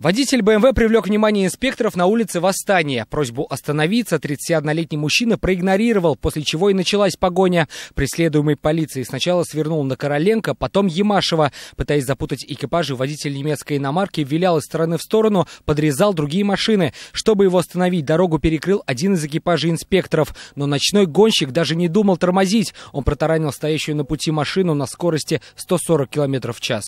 Водитель БМВ привлек внимание инспекторов на улице Восстания. Просьбу остановиться 31-летний мужчина проигнорировал, после чего и началась погоня. Преследуемый полицией сначала свернул на Короленко, потом Ямашева. Пытаясь запутать экипажи, водитель немецкой иномарки вилял из стороны в сторону, подрезал другие машины. Чтобы его остановить, дорогу перекрыл один из экипажей инспекторов. Но ночной гонщик даже не думал тормозить. Он протаранил стоящую на пути машину на скорости 140 км в час.